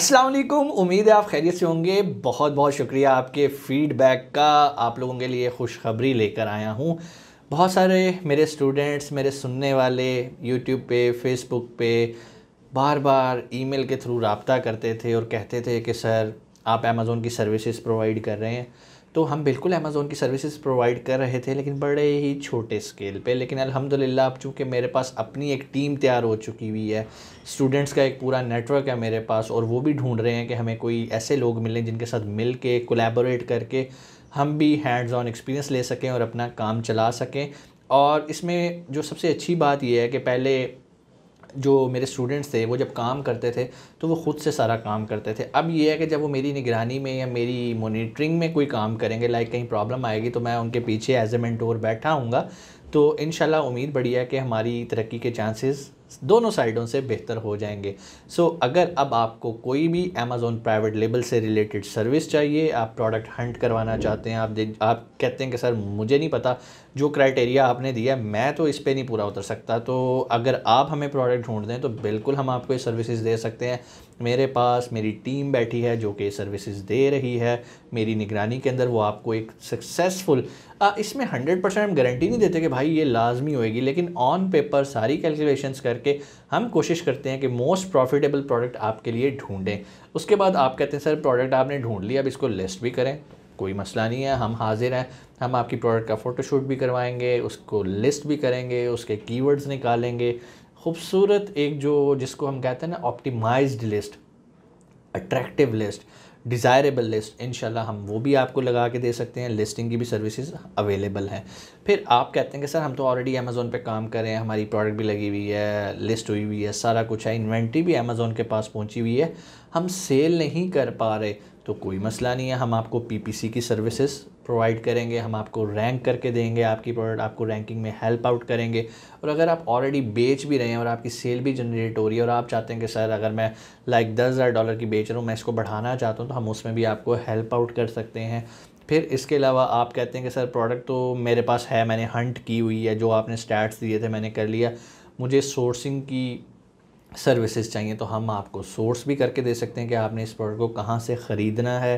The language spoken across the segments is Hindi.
असलकुम उम्मीद है आप खैरियत से होंगे बहुत बहुत शुक्रिया आपके फ़ीडबैक का आप लोगों के लिए खुशखबरी लेकर आया हूँ बहुत सारे मेरे स्टूडेंट्स मेरे सुनने वाले यूट्यूब पे फेसबुक पे बार बार ईमेल के थ्रू रबता करते थे और कहते थे कि सर आप अमेज़ोन की सर्विसेज प्रोवाइड कर रहे हैं तो हम बिल्कुल अमेज़ोन की सर्विसेज प्रोवाइड कर रहे थे लेकिन बड़े ही छोटे स्केल पे लेकिन अल्हम्दुलिल्लाह अब चूँकि मेरे पास अपनी एक टीम तैयार हो चुकी हुई है स्टूडेंट्स का एक पूरा नेटवर्क है मेरे पास और वो भी ढूंढ रहे हैं कि हमें कोई ऐसे लोग मिलें जिनके साथ मिल के कोलेबोरेट करके हम भी हैंड्स ऑन एक्सपीरियंस ले सकें और अपना काम चला सकें और इसमें जो सबसे अच्छी बात यह है कि पहले जो मेरे स्टूडेंट्स थे वो जब काम करते थे तो वो ख़ुद से सारा काम करते थे अब ये है कि जब वो मेरी निगरानी में या मेरी मोनिटरिंग में कोई काम करेंगे लाइक कहीं प्रॉब्लम आएगी तो मैं उनके पीछे एज ए मैंटोर बैठा हूँगा तो इन उम्मीद बढ़िया है कि हमारी तरक्की के चांसेस दोनों साइडों से बेहतर हो जाएंगे सो so, अगर अब आपको कोई भी अमेज़ोन प्राइवेट लेबल से रिलेटेड सर्विस चाहिए आप प्रोडक्ट हंट करवाना चाहते हैं आप आप कहते हैं कि सर मुझे नहीं पता जो क्राइटेरिया आपने दिया मैं तो इस पर नहीं पूरा उतर सकता तो अगर आप हमें प्रोडक्ट ढूंढ दें तो बिल्कुल हम आपको ये सर्विसेज दे सकते हैं मेरे पास मेरी टीम बैठी है जो कि सर्विसेज दे रही है मेरी निगरानी के अंदर वो आपको एक सक्सेसफुल इसमें हंड्रेड परसेंट हम गारंटी नहीं देते कि भाई ये लाजमी होएगी लेकिन ऑन पेपर सारी कैलकुलेशंस कर करके हम कोशिश करते हैं कि मोस्ट प्रॉफिटेबल प्रोडक्ट आपके लिए ढूंढें उसके बाद आप कहते हैं सर प्रोडक्ट आपने ढूंढ लिया अब इसको लिस्ट भी करें कोई मसला नहीं है हम हाजिर हैं हम आपकी प्रोडक्ट का फ़ोटोशूट भी करवाएंगे उसको लिस्ट भी करेंगे उसके कीवर्ड्स निकालेंगे खूबसूरत एक जो जिसको हम कहते हैं ना optimised list attractive list desirable list इन हम वो भी आपको लगा के दे सकते हैं लिस्टिंग की भी सर्विसेज अवेलेबल हैं फिर आप कहते हैं कि सर हम तो ऑलरेडी अमेज़ोन पे काम कर रहे हैं हमारी प्रोडक्ट भी लगी हुई है लिस्ट हुई हुई है सारा कुछ है इन्वेंट्री भी अमेज़ोन के पास पहुंची हुई है हम सेल नहीं कर पा रहे तो कोई मसला नहीं है हम आपको पी की सर्विसेज प्रोवाइड करेंगे हम आपको रैंक करके देंगे आपकी प्रोडक्ट आपको रैंकिंग में हेल्प आउट करेंगे और अगर आप ऑलरेडी बेच भी रहे हैं और आपकी सेल भी जनरेट हो रही है और आप चाहते हैं कि सर अगर मैं लाइक दस हज़ार डॉलर की बेच रहा हूँ मैं इसको बढ़ाना चाहता हूँ तो हम उसमें भी आपको हेल्प आउट कर सकते हैं फिर इसके अलावा आप कहते हैं कि सर प्रोडक्ट तो मेरे पास है मैंने हंट की हुई है जो आपने स्टैट्स दिए थे मैंने कर लिया मुझे सोर्सिंग की सर्विसेज चाहिए तो हम आपको सोर्स भी करके दे सकते हैं कि आपने इस प्रोडक्ट को कहाँ से ख़रीदना है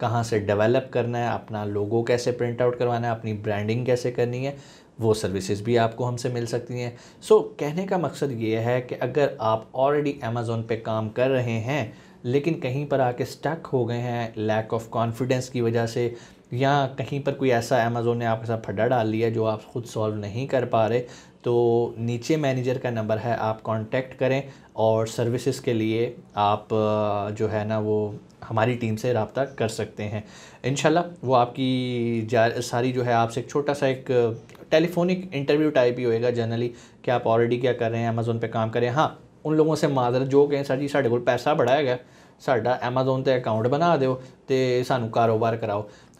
कहाँ से डेवलप करना है अपना लोगो कैसे प्रिंट आउट करवाना है अपनी ब्रांडिंग कैसे करनी है वो सर्विसेज भी आपको हमसे मिल सकती हैं सो so, कहने का मकसद ये है कि अगर आप ऑलरेडी अमेज़ोन पे काम कर रहे हैं लेकिन कहीं पर आके स्टक हो गए हैं लैक ऑफ कॉन्फिडेंस की वजह से या कहीं पर कोई ऐसा अमेज़ोन ने आपके साथ फड्डा डाल लिया जो आप खुद सॉल्व नहीं कर पा रहे तो नीचे मैनेजर का नंबर है आप कांटेक्ट करें और सर्विसेज के लिए आप जो है ना वो हमारी टीम से रबता कर सकते हैं इन वो आपकी सारी जो है आपसे एक छोटा सा एक टेलीफोनिक इंटरव्यू टाइप ही होएगा जनरली कि आप ऑलरेडी क्या कर रहे हैं अमेजोन पे काम करें हाँ उन लोगों से माजरत जो कहें सर जी साढ़े को पैसा बढ़ाया गया साढ़ा अमेजोन पर अकाउंट बना दो ਤੇ ਸਾਨੂੰ ਕਾਰੋਬਾਰ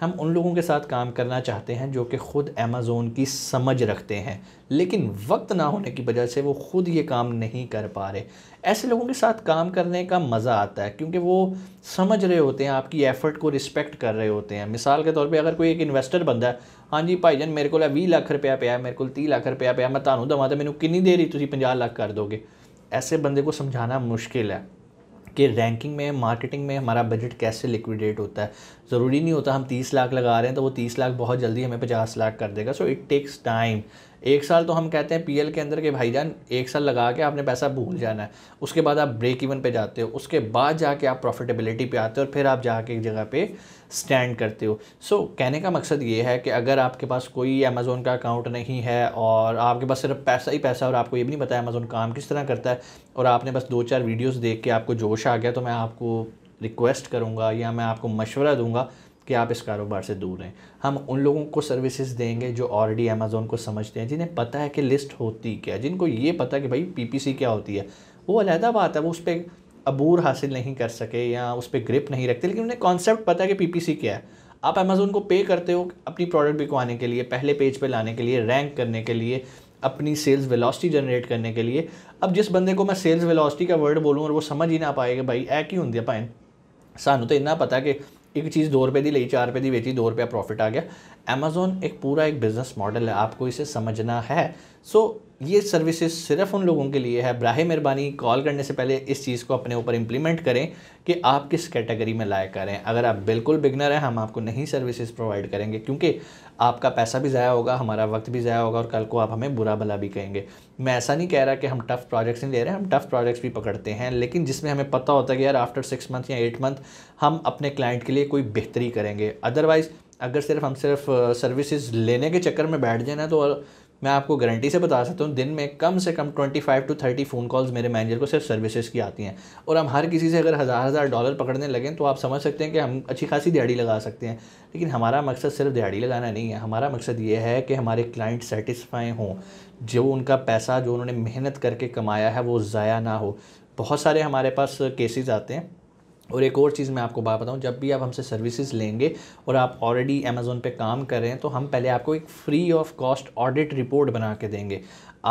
हम उन लोगों के साथ काम करना चाहते हैं जो कि ख़ुद अमेज़ोन की समझ रखते हैं लेकिन वक्त ना होने की वजह से वो ख़ुद ये काम नहीं कर पा रहे ऐसे लोगों के साथ काम करने का मज़ा आता है क्योंकि वो समझ रहे होते हैं आपकी एफ़र्ट को रिस्पेक्ट कर रहे होते हैं मिसाल के तौर पे अगर कोई एक इन्वेस्टर बंदा है हाँ जी भाई जान मेरे को भी लाख रुपया पे मेरे को तीह लाख रुपया पे मैं तहूँ दवा तो मैंने किन्नी दे रही तुम पाँह लाख कर दोगे ऐसे बंदे को समझाना मुश्किल है कि रैंकिंग में मार्केटिंग में हमारा बजट कैसे लिक्विडेट होता है ज़रूरी नहीं होता हम तीस लाख लगा रहे हैं तो वो तीस लाख बहुत जल्दी हमें पचास लाख कर देगा सो इट टेक्स टाइम एक साल तो हम कहते हैं पीएल के अंदर के भाईजान एक साल लगा के आपने पैसा भूल जाना है उसके बाद आप ब्रेक इवन पे जाते हो उसके बाद जाके आप प्रॉफिटेबिलिटी पे आते हो और फिर आप जाके एक जगह पे स्टैंड करते हो सो so, कहने का मकसद ये है कि अगर आपके पास कोई अमेज़ोन का अकाउंट नहीं है और आपके पास सिर्फ पैसा ही पैसा और आपको ये भी नहीं पता अमेज़ोन काम किस तरह करता है और आपने बस दो चार वीडियोज़ देख के आपको जोश आ गया तो मैं आपको रिक्वेस्ट करूँगा या मैं आपको मशवरा दूँगा कि आप इस कारोबार से दूर रहें हम उन लोगों को सर्विसेज देंगे जो ऑलरेडी अमेज़ोन को समझते हैं जिन्हें पता है कि लिस्ट होती क्या जिनको ये पता कि भाई पी क्या होती है वो अलहदा बात है वो उस पर अबूर हासिल नहीं कर सके या उस पर ग्रिप नहीं रखते लेकिन उन्हें कॉन्सेप्ट पता है कि पी क्या है आप अमेज़ोन को पे करते हो अपनी प्रोडक्ट बिकवाने के लिए पहले पेज पे लाने के लिए रैंक करने के लिए अपनी सेल्स वेलोसिटी जनरेट करने के लिए अब जिस बंदे को मैं सेल्स वेलोसिटी का वर्ड बोलूँ और वो समझ ही ना पाएगा भाई ऐ क्यों होंगी पाए ਸਾਨੂੰ ਤਾਂ ਇੰਨਾ ਪਤਾ ਕਿ ਇੱਕ ਚੀਜ਼ 2 ਰੁਪਏ ਦੀ ਲਈ 4 ਰੁਪਏ ਦੀ ਵੇਚੀ 2 ਰੁਪਏ ਪ੍ਰੋਫਿਟ ਆ ਗਿਆ अमेज़ोन एक पूरा एक बिज़नेस मॉडल है आपको इसे समझना है सो so, ये सर्विसेज सिर्फ उन लोगों के लिए है ब्राह मेहरबानी कॉल करने से पहले इस चीज़ को अपने ऊपर इम्प्लीमेंट करें कि आप किस कैटेगरी में लाया करें अगर आप बिल्कुल बिगनर हैं हम आपको नहीं सर्विसेज प्रोवाइड करेंगे क्योंकि आपका पैसा भी ज़ाया होगा हमारा वक्त भी ज़ाया होगा और कल को आप हमें बुरा भला भी कहेंगे मैं ऐसा नहीं कह रहा कि हम टफ़ प्रोजेक्ट्स नहीं ले रहे हैं हम टफ़ प्रोजेक्ट्स भी पकड़ते हैं लेकिन जिसमें हमें पता होता है कि यार आफ्टर सिक्स मंथ या एट मंथ हम अपने क्लाइंट के लिए कोई बेहतरी करेंगे अदरवाइज़ अगर सिर्फ हम सिर्फ सर्विसेज लेने के चक्कर में बैठ जाए ना तो मैं आपको गारंटी से बता सकता हूँ दिन में कम से कम twenty five to thirty phone calls मेरे मैनेजर को सिर्फ सर्विसेज की आती हैं और हम हर किसी से अगर हज़ार हज़ार डॉलर पकड़ने लगें तो आप समझ सकते हैं कि हम अच्छी खासी दिहाड़ी लगा सकते हैं लेकिन हमारा मकसद सिर्फ दिहाड़ी लगाना नहीं है हमारा मकसद ये है कि हमारे क्लाइंट सेटिस्फाई हों जो उनका पैसा जो उन्होंने मेहनत करके कमाया है वो ज़ाया ना हो बहुत सारे हमारे पास केसेज़ आते हैं और एक और चीज़ मैं आपको बात बताऊँ जब भी आप हमसे सर्विसेज लेंगे और आप ऑलरेडी अमेज़ोन पे काम कर रहे हैं तो हम पहले आपको एक free of cost audit report बना के देंगे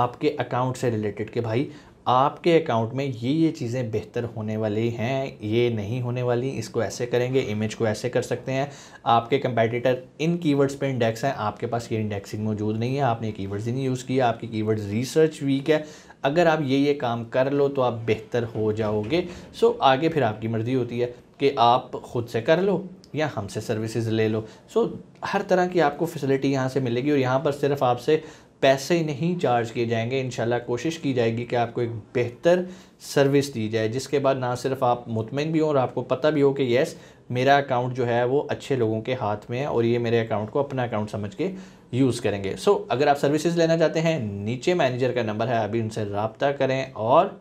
आपके अकाउंट से रिलेटेड कि भाई आपके अकाउंट में ये ये चीज़ें बेहतर होने वाली हैं ये नहीं होने वाली इसको ऐसे करेंगे इमेज को ऐसे कर सकते हैं आपके कंपेटिटर इन कीवर्ड्स पे इंडेक्स हैं आपके पास ये इंडेक्सिंग मौजूद नहीं है आपने कीवर्ड्स ही नहीं यूज़ किया आपकी कीवर्ड्स रिसर्च वीक है अगर आप ये ये काम कर लो तो आप बेहतर हो जाओगे सो आगे फिर आपकी मर्ज़ी होती है कि आप ख़ुद से कर लो या हमसे सर्विसेज ले लो सो हर तरह की आपको फैसिलिटी यहाँ से मिलेगी और यहाँ पर सिर्फ आपसे पैसे नहीं चार्ज किए जाएंगे इन कोशिश की जाएगी कि आपको एक बेहतर सर्विस दी जाए जिसके बाद ना सिर्फ आप मुतमिन भी हो और आपको पता भी हो कि यस मेरा अकाउंट जो है वो अच्छे लोगों के हाथ में है और ये मेरे अकाउंट को अपना अकाउंट समझ के यूज़ करेंगे सो so, अगर आप सर्विसेज लेना चाहते हैं नीचे मैनेजर का नंबर है अभी उनसे रबता करें और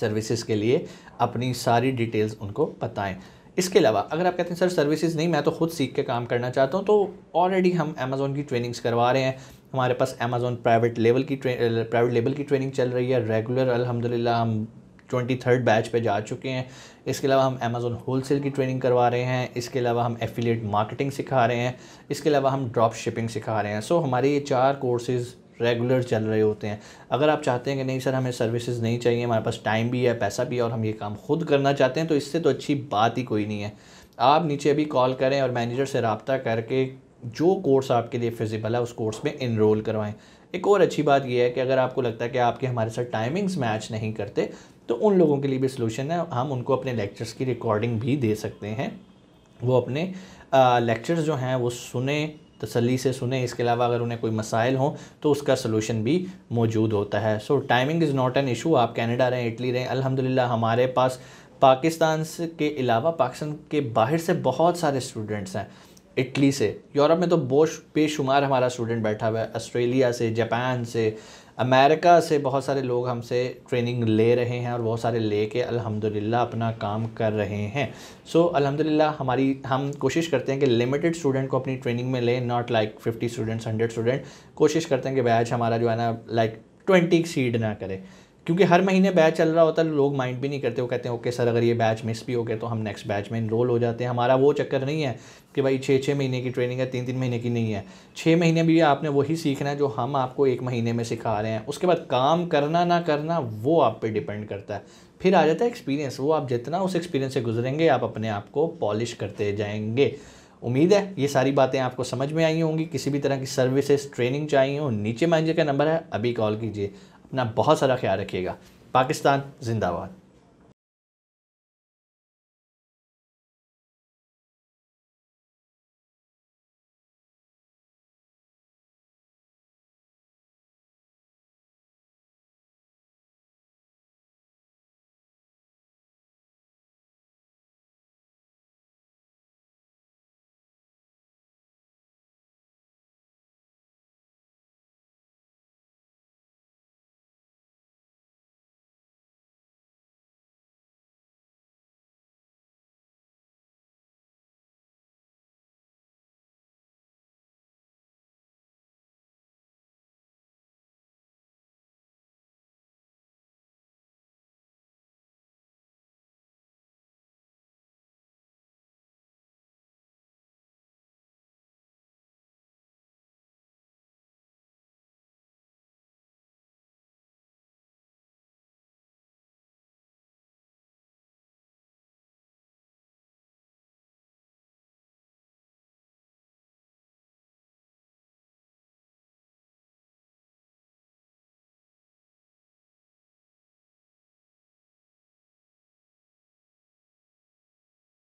सर्विसेज के लिए अपनी सारी डिटेल्स उनको बताएं इसके अलावा अगर आप कहते हैं सर सर्विसेज नहीं मैं तो खुद सीख के काम करना चाहता हूँ तो ऑलरेडी हम अमेज़ोन की ट्रेनिंग्स करवा रहे हैं हमारे पास अमेज़ोन प्राइवेट लेवल की प्राइवेट लेवल की ट्रेनिंग चल रही है रेगुलर अलहमदिल्ला हम ट्वेंटी थर्ड बैच पे जा चुके हैं इसके अलावा हम अमेज़ोन होलसेल की ट्रेनिंग करवा रहे हैं इसके अलावा हम एफिलेट मार्केटिंग सिखा रहे हैं इसके अलावा हम ड्रॉप शिपिंग सिखा रहे हैं सो हमारे ये चार कोर्सेज़ रेगुलर चल रहे होते हैं अगर आप चाहते हैं कि नहीं सर हमें सर्विसेज नहीं चाहिए हमारे पास टाइम भी है पैसा भी है और हम ये काम खुद करना चाहते हैं तो इससे तो अच्छी बात ही कोई नहीं है आप नीचे अभी कॉल करें और मैनेजर से रबता करके जो कोर्स आपके लिए फिजिबल है उस कोर्स में इनरोल करवाएं एक और अच्छी बात यह है कि अगर आपको लगता है कि आपके हमारे साथ टाइमिंग्स मैच नहीं करते तो उन लोगों के लिए भी सलूशन है हम उनको अपने लेक्चर्स की रिकॉर्डिंग भी दे सकते हैं वो अपने लेक्चर्स जो हैं वो सुने तसली से सुने इसके अलावा अगर उन्हें कोई मसाइल हो तो उसका सलूशन भी मौजूद होता है so timing is not an issue आप कैनेडा रहें इटली रहें अल्हम्दुलिल्लाह हमारे पास पाकिस्तान के अलावा पाकिस्तान के बाहर से बहुत सारे स्टूडेंट्स हैं इटली से यूरोप में तो बोश बेशुमार हमारा स्टूडेंट बैठा हुआ है ऑस्ट्रेलिया से जापान से अमेरिका से बहुत सारे लोग हमसे ट्रेनिंग ले रहे हैं और बहुत सारे ले के अलहमदिल्ला अपना काम कर रहे हैं सो so, अलहमदिल्ला हमारी हम कोशिश करते हैं कि लिमिटेड स्टूडेंट को अपनी ट्रेनिंग में लें not like fifty students hundred student कोशिश करते हैं कि बैच हमारा जो है ना लाइक ट्वेंटी सीड ना करें क्योंकि हर महीने बैच चल रहा होता है लोग माइंड भी नहीं करते वो कहते हैं ओके सर अगर ये बैच मिस भी हो गया तो हम नेक्स्ट बैच में इनरोल हो जाते हैं हमारा वो चक्कर नहीं है कि भाई छः छः महीने की ट्रेनिंग है तीन तीन महीने की नहीं है छः महीने भी आपने वही सीखना है जो हम आपको एक महीने में सिखा रहे हैं उसके बाद काम करना ना करना वो आप पर डिपेंड करता है फिर आ जाता है एक्सपीरियंस वो आप जितना उस एक्सपीरियंस से गुजरेंगे आप अपने आप को पॉलिश करते जाएंगे उम्मीद है ये सारी बातें आपको समझ में आई होंगी किसी भी तरह की सर्विसेज ट्रेनिंग चाहिए हो नीचे मैनेजर का नंबर है अभी कॉल कीजिए अपना बहुत सारा ख्याल रखिएगा पाकिस्तान जिंदाबाद